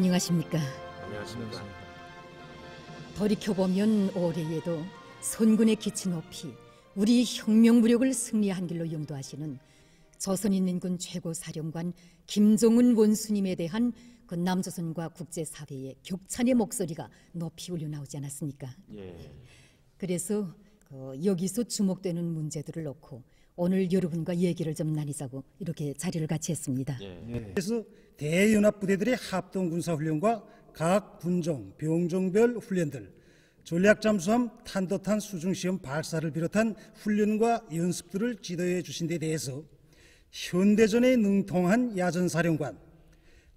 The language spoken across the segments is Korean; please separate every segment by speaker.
Speaker 1: 안녕하십니까. 안녕하십니까. 돌이켜보면 올해에도 선군의 기치 높이 우리 혁명 무력을 승리한 길로 영도하시는 조선인민군 최고사령관 김종은 원수님에 대한 그 남조선과 국제사회의 격찬의 목소리가 높이 울려나오지 않았습니까? 예. 그래서 그 여기서 주목되는 문제들을 놓고 오늘 여러분과 얘기를 좀 나누자고 이렇게 자리를 같이 했습니다. 예. 그래서 대연합
Speaker 2: 부대들의 합동 군사 훈련과 각 군종, 병종별 훈련들, 전략 잠수함 탄도탄 수중 시험 발사를 비롯한 훈련과 연습들을 지도해 주신 데 대해서 현대전에 능통한 야전사령관,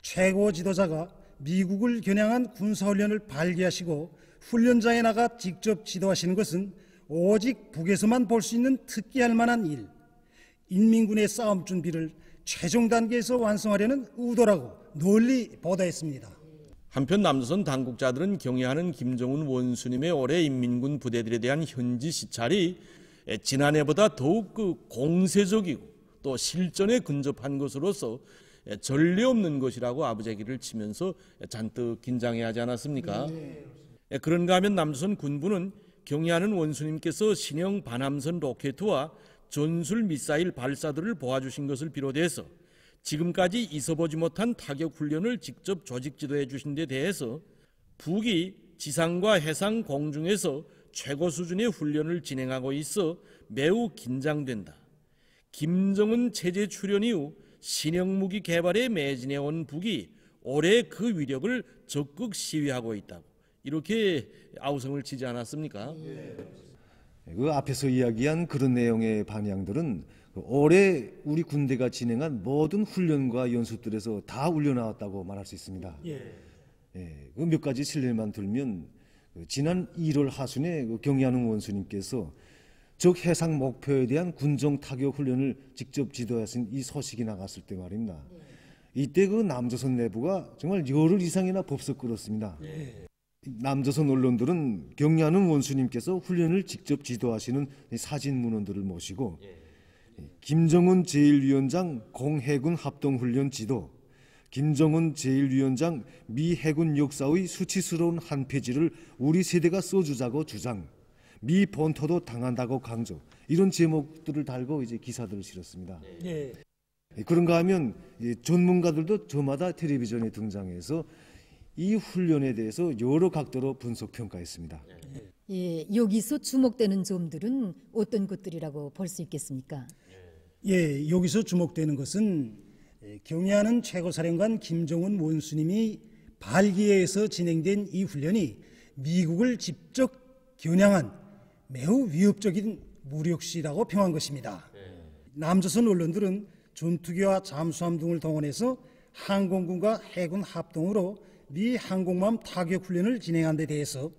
Speaker 2: 최고 지도자가 미국을 겨냥한 군사훈련을 발기하시고 훈련장에 나가 직접 지도하시는 것은 오직 북에서만 볼 수 있는 특기할 만한 일, 인민군의 싸움 준비를 최종 단계에서 완성하려는 의도라고 논리 보도했습니다.
Speaker 3: 한편 남조선 당국자들은 경애하는 김정은 원수님의 올해 인민군 부대들에 대한 현지 시찰이 지난해보다 더욱 그 공세적이고 또 실전에 근접한 것으로서 전례 없는 것이라고 아부제기를 치면서 잔뜩 긴장해 하지 않았습니까? 네. 그런가 하면 남조선 군부는 경애하는 원수님께서 신형 반함선 로켓과 전술 미사일 발사들을 보아주신 것을 비롯해서 지금까지 있어보지 못한 타격 훈련을 직접 조직 지도해 주신 데 대해서 북이 지상과 해상 공중에서 최고 수준의 훈련을 진행하고 있어 매우 긴장된다. 김정은 체제 출현 이후 신형 무기 개발에 매진해 온 북이 올해 그 위력을 적극 시위하고 있다고 이렇게 아우성을 치지 않았습니까? 예.
Speaker 4: 예, 그 앞에서 이야기한 그런 내용의 반향들은 그 올해 우리 군대가 진행한 모든 훈련과 연습들에서 다 울려나왔다고 말할 수 있습니다. 예. 예, 그몇 가지 실례만 들면 그 지난 1월 하순에 그 경희하는 원수님께서 적 해상 목표에 대한 군정 타격 훈련을 직접 지도하신 이 소식이 나갔을 때 말입니다. 예. 이때 그 남조선 내부가 정말 열흘 이상이나 법석 끌었습니다. 예. 남조선 언론들은 경려하는 원수님께서 훈련을 직접 지도하시는 사진 문헌들을 모시고 예. 김정은 제1위원장 공해군 합동훈련 지도, 김정은 제1위원장 미 해군 역사의 수치스러운 한 페이지를 우리 세대가 써주자고 주장, 미 본토도 당한다고 강조 이런 제목들을 달고 이제 기사들을 실었습니다. 예. 예. 그런가 하면 전문가들도 저마다 텔레비전에 등장해서 이 훈련에 대해서 여러 각도로 분석 평가했습니다.
Speaker 1: 예, 여기서 주목되는 점들은 어떤 것들이라고 볼 수 있겠습니까?
Speaker 2: 예, 여기서 주목되는 것은 예, 경애하는 최고사령관 김정은 원수님이 발기에서 진행된 이 훈련이 미국을 직접 겨냥한 매우 위협적인 무력시라고 평한 것입니다. 남조선 언론들은 전투기와 잠수함 등을 동원해서 항공군과 해군 합동으로 미 항공모함 타격 훈련을 진행한 데 대해서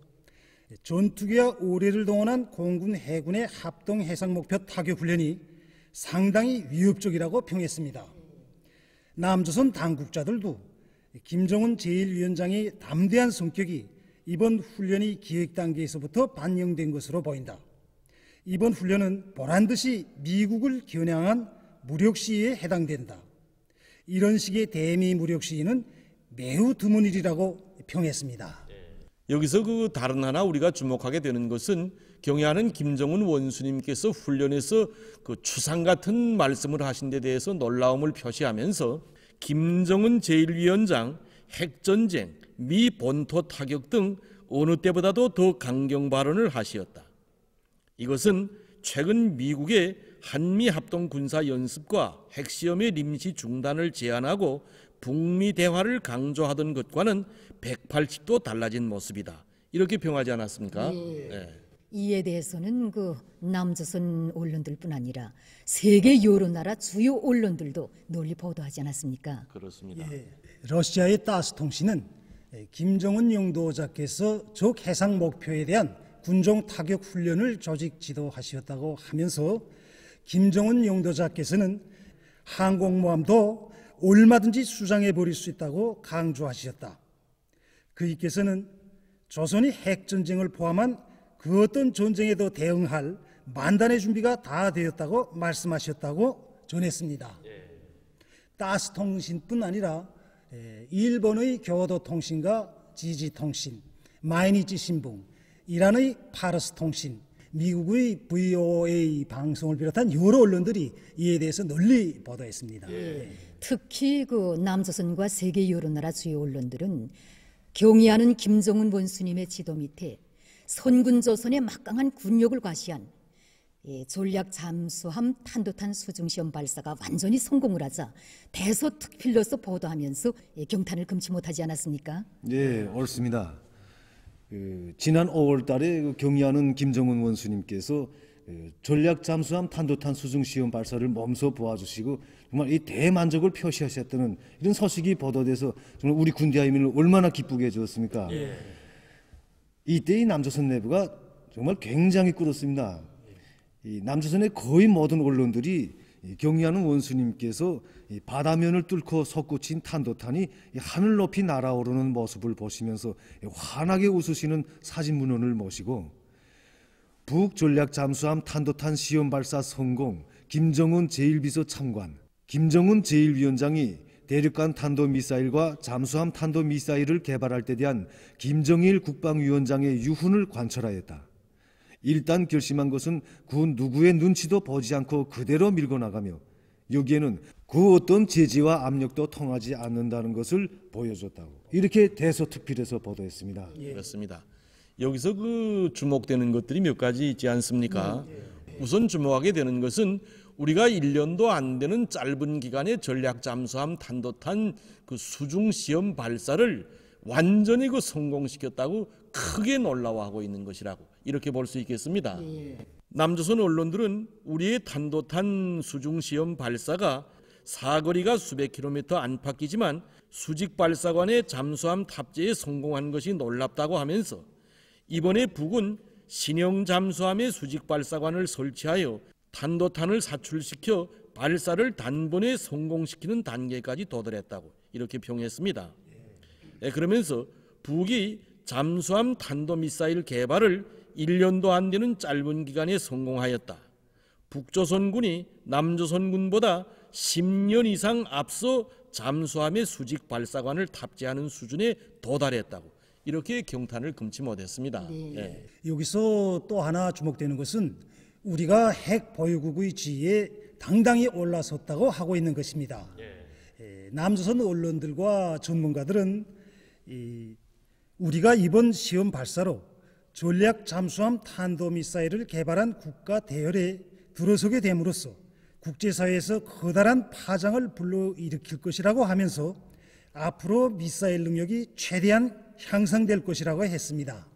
Speaker 2: 전투기와 오래를 동원한 공군 해군의 합동 해상 목표 타격 훈련이 상당히 위협적이라고 평했습니다. 남조선 당국자들도 김정은 제1위원장의 담대한 성격이 이번 훈련이 기획 단계에서부터 반영된 것으로 보인다. 이번 훈련은 보란 듯이 미국을 겨냥한 무력 시위에 해당된다. 이런 식의 대미 무력 시위는 매우 드문 일이라고 평했습니다.
Speaker 3: 여기서 그 다른 하나 우리가 주목하게 되는 것은 경애하는 김정은 원수님께서 훈련에서 그 추상 같은 말씀을 하신 데 대해서 놀라움을 표시하면서 김정은 제1위원장 핵전쟁, 미 본토 타격 등 어느 때보다도 더 강경 발언을 하시었다. 이것은 최근 미국의 한미 합동 군사 연습과 핵시험의 임시 중단을 제안하고 북미 대화를 강조하던 것과는 180도 달라진 모습이다. 이렇게 평하지 않았습니까? 예. 예.
Speaker 1: 이에 대해서는 그 남조선 언론들뿐 아니라 세계 여러 나라 주요 언론들도 논리 보도하지 않았습니까? 그렇습니다. 예.
Speaker 2: 러시아의 따스 통신은 예, 김정은 영도자께서 적 해상 목표에 대한 군종 타격 훈련을 조직 지도하셨다고 하면서 김정은 영도자께서는 항공모함도 얼마든지 수장해 버릴 수 있다고 강조하셨다. 그이께서는 조선이 핵전쟁을 포함한 그 어떤 전쟁에도 대응할 만단의 준비가 다 되었다고 말씀하셨다고 전했습니다. 따스통신뿐 아니라 예, 일본의 교도통신과 지지통신, 마이니치 신봉, 이란의 파르스통신, 미국의 VOA 방송을 비롯한 여러 언론들이 이에 대해서 널리 보도했습니다. 예.
Speaker 1: 특히 그 남조선과 세계 여러 나라 주요 언론들은 경의하는 김정은 원수님의 지도 밑에 선군 조선의 막강한 군력을 과시한 예, 전략 잠수함 탄도탄 수중시험 발사가 완전히 성공을 하자 대서특필로서 보도하면서 예, 경탄을 금치 못하지 않았습니까?
Speaker 4: 예, 옳습니다. 그 지난 5월달에 그 경의하는 김정은 원수님께서 예, 전략 잠수함 탄도탄 수중 시험 발사를 몸소 보아주시고 정말 이 대만족을 표시하셨다는 이런 소식이 보도돼서 정말 우리 군대 아이민을 얼마나 기쁘게 해주었습니까? 예. 이때 이 남조선 내부가 정말 굉장히 끓었습니다. 이 남조선의 거의 모든 언론들이 경의하는 원수님께서 이 바다면을 뚫고 솟구친 탄도탄이 하늘 높이 날아오르는 모습을 보시면서 환하게 웃으시는 사진문헌을 모시고 북 전략 잠수함 탄도탄 시험 발사 성공, 김정은 제1비서 참관, 김정은 제1위원장이 대륙간 탄도미사일과 잠수함 탄도미사일을 개발할 때 대한 김정일 국방위원장의 유훈을 관철하였다. 일단 결심한 것은 군 그 누구의 눈치도 보지 않고 그대로 밀고 나가며 여기에는 그 어떤 제지와 압력도 통하지 않는다는 것을
Speaker 3: 보여줬다고 이렇게 대서특필에서 보도했습니다. 예. 그렇습니다. 여기서 그 주목되는 것들이 몇 가지 있지 않습니까? 네, 네. 우선 주목하게 되는 것은 우리가 1년도 안 되는 짧은 기간에 전략 잠수함 탄도탄그 수중 시험 발사를 완전히 그 성공시켰다고 크게 놀라워하고 있는 것이라고 이렇게 볼 수 있겠습니다. 예, 예. 남조선 언론들은 우리의 탄도탄 수중 시험 발사가 사거리가 수백 킬로미터 안팎이지만 수직 발사관의 잠수함 탑재에 성공한 것이 놀랍다고 하면서 이번에 북은 신형 잠수함의 수직 발사관을 설치하여 탄도탄을 사출시켜 발사를 단번에 성공시키는 단계까지 도달했다고 이렇게 평했습니다. 예, 그러면서 북이 잠수함 탄도미사일 개발을 1년도 안 되는 짧은 기간에 성공하였다. 북조선군이 남조선군보다 10년 이상 앞서 잠수함의 수직 발사관을 탑재하는 수준에 도달했다고 이렇게 경탄을 금치 못했습니다. 네. 예.
Speaker 2: 여기서 또 하나 주목되는 것은 우리가 핵 보유국의 지위에 당당히 올라섰다고 하고 있는 것입니다. 예. 예. 남조선 언론들과 전문가들은 이 우리가 이번 시험 발사로 전략 잠수함 탄도 미사일을 개발한 국가 대열에 들어서게 됨으로써 국제사회에서 커다란 파장을 불러일으킬 것이라고 하면서 앞으로 미사일 능력이 최대한 향상될 것이라고 했습니다.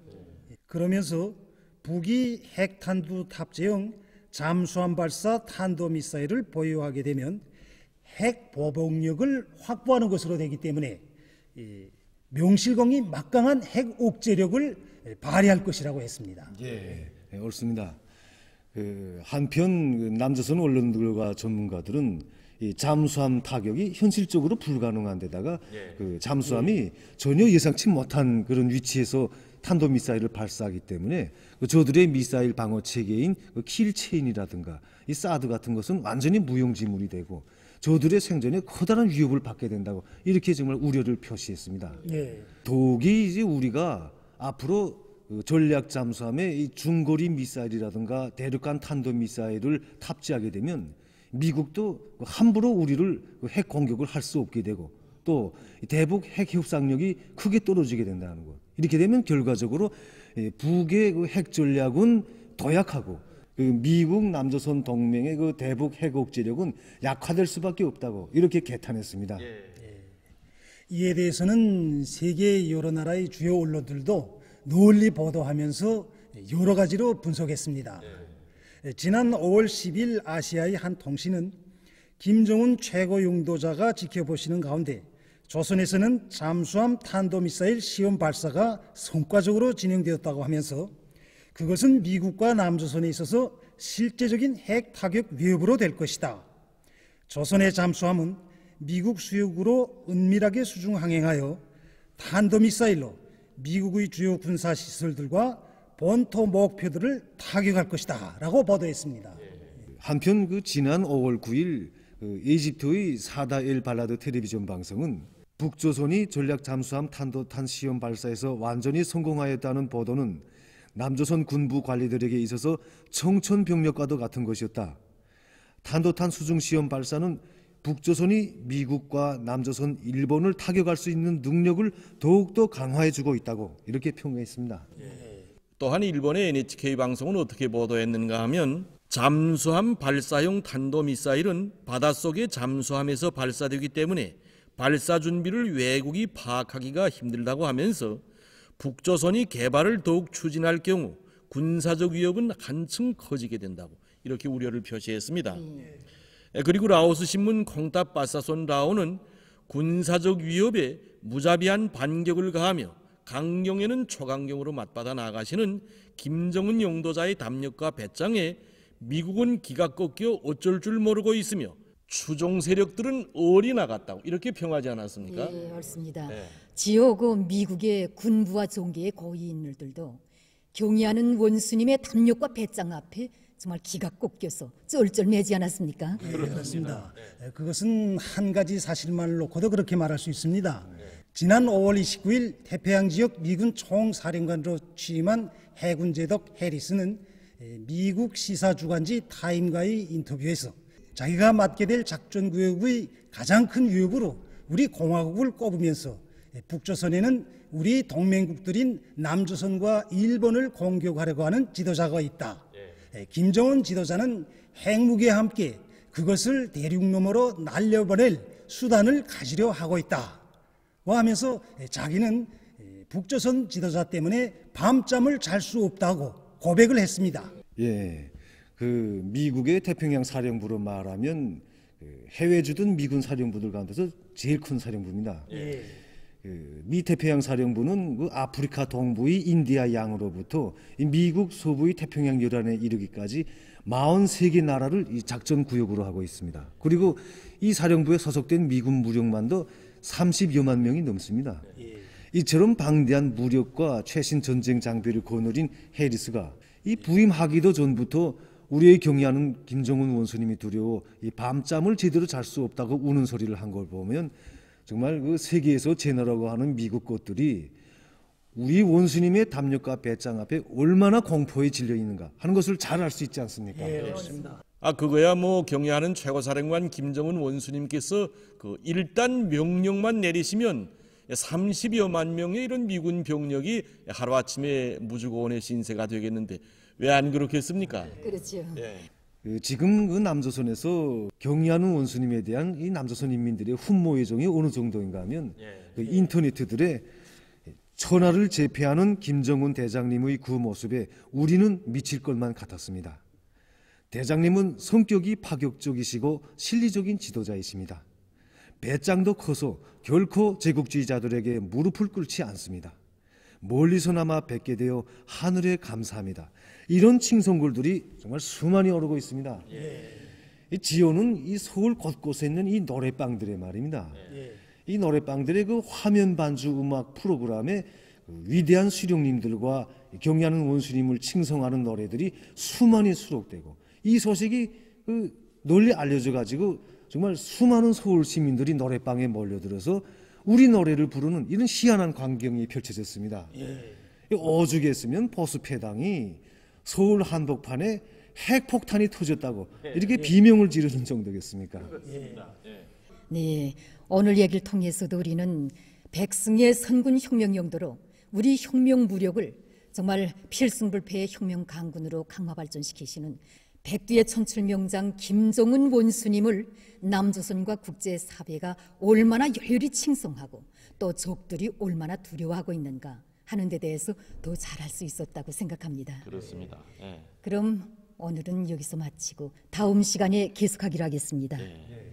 Speaker 2: 그러면서 북이 핵탄두 탑재형 잠수함 발사 탄도미사일을 보유하게 되면 핵 보복력을 확보하는 것으로 되기 때문에 명실공히 막강한 핵 억제력을 발휘할 것이라고 했습니다.
Speaker 4: 예, 예 옳습니다. 그, 한편 그 남조선 언론들과 전문가들은 이 잠수함 타격이 현실적으로 불가능한 데다가 예. 그 잠수함이 예. 전혀 예상치 못한 그런 위치에서 탄도 미사일을 발사하기 때문에 그 저들의 미사일 방어 체계인 그 킬체인이라든가 이 사드 같은 것은 완전히 무용지물이 되고 저들의 생존에 커다란 위협을 받게 된다고 이렇게 정말 우려를 표시했습니다. 예. 독이 이제 우리가 앞으로 그 전략 잠수함에 이 중거리 미사일이라든가 대륙간 탄도 미사일을 탑재하게 되면 미국도 함부로 우리를 핵 공격을 할 수 없게 되고 또 대북 핵 협상력이 크게 떨어지게 된다는 것. 이렇게 되면 결과적으로 예, 북의 그 핵 전략은 도약하고 그 미국 남조선 동맹의 그 대북 핵 억제력은 약화될 수밖에 없다고 이렇게 개탄했습니다. 예.
Speaker 1: 예.
Speaker 2: 이에 대해서는 세계 여러 나라의 주요 언론들도 논리 보도하면서 여러 가지로 분석했습니다. 지난 5월 10일 아시아의 한 통신은 김정은 최고 용도자가 지켜보시는 가운데 조선에서는 잠수함 탄도미사일 시험 발사가 성과적으로 진행되었다고 하면서 그것은 미국과 남조선에 있어서 실제적인 핵 타격 위협으로 될 것이다. 조선의 잠수함은 미국 수역으로 은밀하게 수중 항행하여 탄도미사일로 미국의 주요 군사시설들과 본토 목표들을 타격할 것이다라고 보도했습니다. 예. 한편 그 지난 5월
Speaker 4: 9일 그 이집트의 사다 엘 발라드 텔레비전 방송은 북조선이 전략 잠수함 탄도탄 시험 발사에서 완전히 성공하였다는 보도는 남조선 군부 관리들에게 있어서 청천벽력과도 같은 것이었다. 탄도탄 수중 시험 발사는 북조선이 미국과 남조선, 일본을 타격할 수 있는 능력을 더욱더 강화해주고 있다고 이렇게 평가했습니다.
Speaker 3: 예. 또한 일본의 NHK 방송은 어떻게 보도했는가 하면 잠수함 발사용 탄도미사일은 바닷속의 잠수함에서 발사되기 때문에 발사 준비를 외국이 파악하기가 힘들다고 하면서 북조선이 개발을 더욱 추진할 경우 군사적 위협은 한층 커지게 된다고 이렇게 우려를 표시했습니다. 예, 그리고 라오스 신문 콩탑 바사손 라오는 군사적 위협에 무자비한 반격을 가하며 강경에는 초강경으로 맞받아 나가시는 김정은 용도자의 담력과 배짱에 미국은 기가 꺾여 어쩔 줄 모르고 있으며 추종 세력들은 어리 나갔다고 이렇게 평하지 않았습니까? 예, 그렇습니다. 네.
Speaker 1: 지옥은 어, 미국의 군부와 종교의 고위인들도 경의하는 원수님의 담력과 배짱 앞에 정말 기가 꺾여서 쫄쫄매지 않았습니까? 네, 그렇습니다.
Speaker 2: 네. 그것은 한 가지 사실만 놓고도 그렇게 말할 수 있습니다. 네. 지난 5월 29일 태평양 지역 미군 총사령관으로 취임한 해군 제독 해리스는 미국 시사 주간지 타임과의 인터뷰에서 자기가 맡게 될 작전 구역의 가장 큰 유역으로 우리 공화국을 꼽으면서 북조선에는 우리 동맹국들인 남조선과 일본을 공격하려고 하는 지도자가 있다. 예. 김정은 지도자는 핵무기와 함께 그것을 대륙 너머로 날려보낼 수단을 가지려 하고 있다. 하면서 자기는 북조선 지도자 때문에 밤잠을 잘 수 없다고 고백을 했습니다.
Speaker 4: 예. 그 미국의 태평양 사령부로 말하면 그 해외 주둔 미군 사령부들 가운데서 제일 큰 사령부입니다. 예. 그 미 태평양 사령부는 그 아프리카 동부의 인디아 양으로부터 미국 서부의 태평양 요안에 이르기까지 43개 나라를 작전 구역으로 하고 있습니다. 그리고 이 사령부에 소속된 미군 무력만도 30여만 명이 넘습니다. 네. 예. 이처럼 방대한 무력과 최신 전쟁 장비를 거느린 해리스가 이 부임하기도 전부터 우리의 경애하는 김정은 원수님이 두려워 이 밤잠을 제대로 잘 수 없다고 우는 소리를 한 걸 보면 정말 그 세계에서 제너라고 하는 미국 것들이 우리 원수님의 담력과 배짱 앞에 얼마나 공포에 질려 있는가 하는 것을 잘 알 수 있지 않습니까?
Speaker 3: 예, 그렇습니다. 아 그거야 뭐 경애하는 최고사령관 김정은 원수님께서 그 일단 명령만 내리시면 30여만 명의 이런 미군 병력이 하루아침에 무주공원의 신세가 되겠는데 왜 안 그렇게 했습니까? 네.
Speaker 1: 그렇죠. 예. 네.
Speaker 3: 그 지금 그 남조선에서
Speaker 4: 경의하는 원수님에 대한 이 남조선 인민들의 훈모 예정이 어느 정도인가 하면 예. 그인터넷들에 천하를 제패하는 김정은 대장님의 그 모습에 우리는 미칠 것만 같았습니다. 대장님은 성격이 파격적이시고 실리적인 지도자이십니다. 배짱도 커서 결코 제국주의자들에게 무릎을 꿇지 않습니다. 멀리서나마 뵙게 되어 하늘에 감사합니다. 이런 칭송글들이 정말 수많이 오르고 있습니다. 예. 이지호는이 서울 곳곳에 있는 이 노래방들의 말입니다. 예. 이 노래방들의 그 화면 반주 음악 프로그램에 그 위대한 수령님들과 경애하는 원수님을 칭송하는 노래들이 수많이 수록되고 이 소식이 그 널리 알려져 가지고 정말 수많은 서울 시민들이 노래방에 몰려들어서 우리 노래를 부르는 이런 희한한 광경이 펼쳐졌습니다. 예. 오죽했으면 보수패당이 서울 한복판에 핵폭탄이 터졌다고 예, 이렇게 예. 비명을 지르는 정도겠습니까? 예.
Speaker 1: 네, 오늘 얘기를 통해서도 우리는 백승의 선군 혁명 용도로 우리 혁명 무력을 정말 필승불패의 혁명 강군으로 강화 발전시키시는 백두의 천출 명장 김종은 원수님을 남조선과 국제 사회가 얼마나 열렬히 칭송하고 또 적들이 얼마나 두려워하고 있는가 하는 데 대해서 더 잘할 수 있었다고 생각합니다. 그렇습니다. 네. 그럼 오늘은 여기서 마치고 다음 시간에 계속하기로 하겠습니다.
Speaker 4: 네.